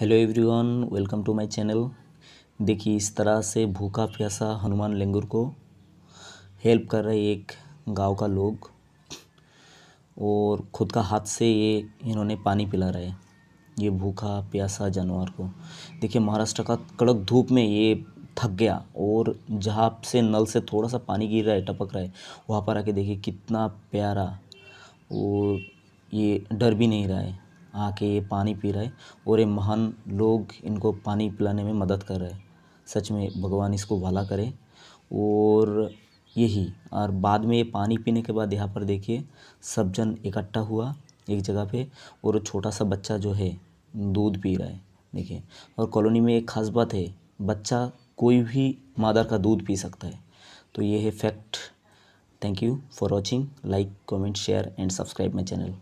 hello everyone welcome to my channel देखिए इस तरह से भूखा प्यासा हनुमान लेंगुर को हेल्प कर रहे एक गांव का लोग और खुद का हाथ से ये इन्होंने पानी पिला रहे ये भूखा प्यासा जानवर को देखिए महाराष्ट्र का कड़क धूप में ये थक गया और जहाँ से नल से थोड़ा सा पानी गिर रहा है टपक रहा है वहाँ पर आके देखिए कितना प्यारा और ये डर भी नहीं रहा है आके ये पानी पी रहा है और ये महान लोग इनको पानी पिलाने में मदद कर रहे हैं सच में भगवान इसको भला करे और यही और बाद में ये पानी पीने के बाद यहाँ पर देखिए सब जन इकट्ठा हुआ एक जगह पे और छोटा सा बच्चा जो है दूध पी रहा है देखिए और कॉलोनी में एक खास बात है बच्चा कोई भी मादर का दूध पी सकता है तो ये है fact thank you for watching like comment share and subscribe my channel